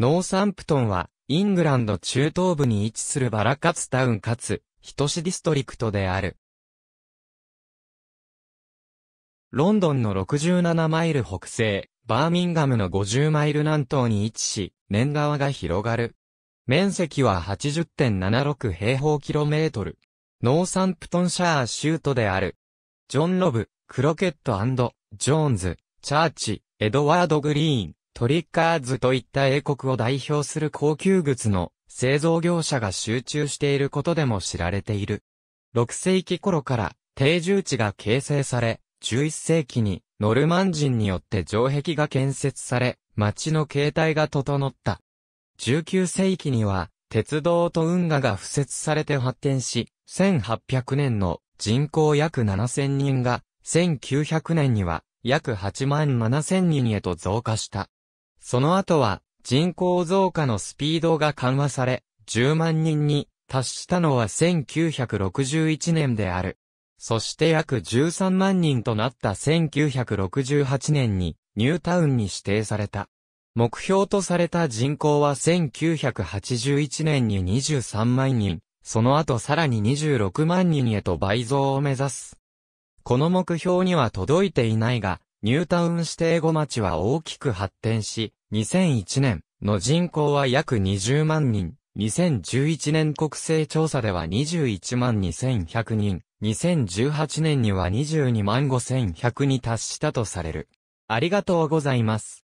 ノーサンプトンは、イングランド中東部に位置するバラカツタウンかつ、人シディストリクトである。ロンドンの67マイル北西、バーミンガムの50マイル南東に位置し、年川が広がる。面積は80.76平方キロメートル。ノーサンプトンシャー州都である。ジョン・ロブ、クロケットジョーンズ、チャーチ、エドワード・グリーン、トリッカーズといった英国を代表する高級靴の製造業者が集中していることでも知られている。6世紀頃から定住地が形成され、11世紀にノルマン人によって城壁が建設され、街の形態が整った。19世紀には鉄道と運河が付設されて発展し、1800年の人口約7000人が、1900年には約8万7000人へと増加した。その後は、人口増加のスピードが緩和され、10万人に達したのは1961年である。そして約13万人となった1968年にニュータウンに指定された。目標とされた人口は1981年に23万人、その後さらに26万人へと倍増を目指す。この目標には届いていないが、ニュータウン指定後町は大きく発展し、2001年の人口は約20万人、2011年国勢調査では21万2100人、2018年には22万5100に達したとされる。ありがとうございます。